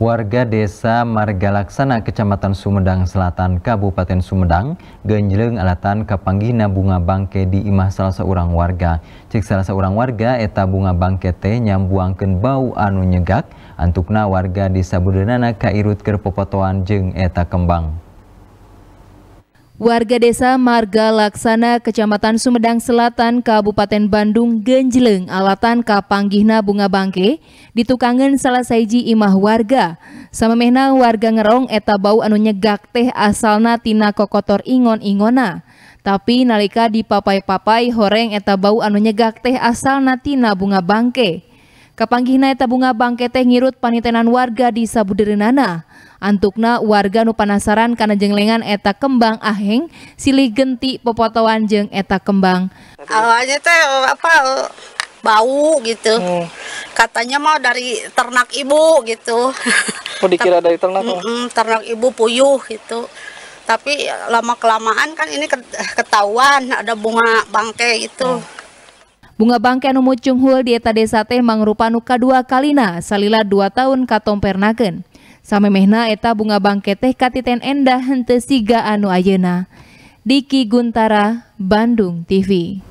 warga desa Margalaksana, Kecamatan Sumedang Selatan, Kabupaten Sumedang, genjleng alatan kapanggina bunga bangke di imah salah seorang warga. Cik salah seorang warga, eta bunga bangke teh nyambuangken bau anu nyegak, antukna warga desa Budenana kairut kerpopotoan jeng eta kembang. Warga desa Marga Laksana, Kecamatan Sumedang Selatan, Kabupaten Bandung, genjleng alatan kapanggihna bunga bangke, ditukangan salah saiji imah warga. Sama mehna warga ngerong eta bau anu nyegak teh asalna tina kokotor ingon-ingona. Tapi nalika dipapai-papai horeng eta bau anu nyegak teh asalna tina bunga bangke. Kapanggih eta bunga bangke teh ngirut panitenan warga di Sabudirenana. Antukna warga nu panasaran karena jenglengan eta kembang aheng silih genti pepotoan jeng eta kembang. Awalnya teh apa bau gitu. Hmm. Katanya mau dari ternak ibu gitu. Oh dikira dari ternak? Mm -mm, ternak ibu puyuh gitu tapi lama kelamaan kan ini ketahuan ada bunga bangke itu hmm. Bunga bangke anu hul di eta desa teh mangrupa nu kadua kalina salila dua tahun katompernakeun. Same mehna eta bunga bangke teh katiten endah henteu siga anu ayena Diki Guntara, Bandung TV.